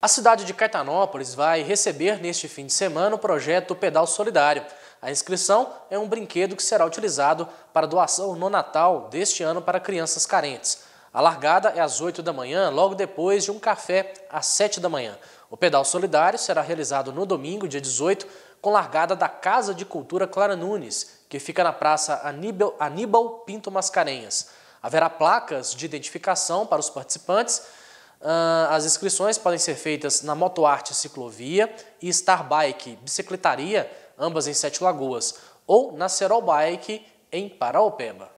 A cidade de Caetanópolis vai receber neste fim de semana o projeto Pedal Solidário. A inscrição é um brinquedo que será utilizado para doação no Natal deste ano para crianças carentes. A largada é às 8 da manhã, logo depois de um café às 7 da manhã. O Pedal Solidário será realizado no domingo, dia 18, com largada da Casa de Cultura Clara Nunes, que fica na Praça Aníbal, Aníbal Pinto Mascarenhas. Haverá placas de identificação para os participantes ah, as inscrições podem ser feitas na Motoarte Ciclovia e Star Bike Bicicletaria, ambas em Sete Lagoas, ou na Serol Bike em Paraopeba.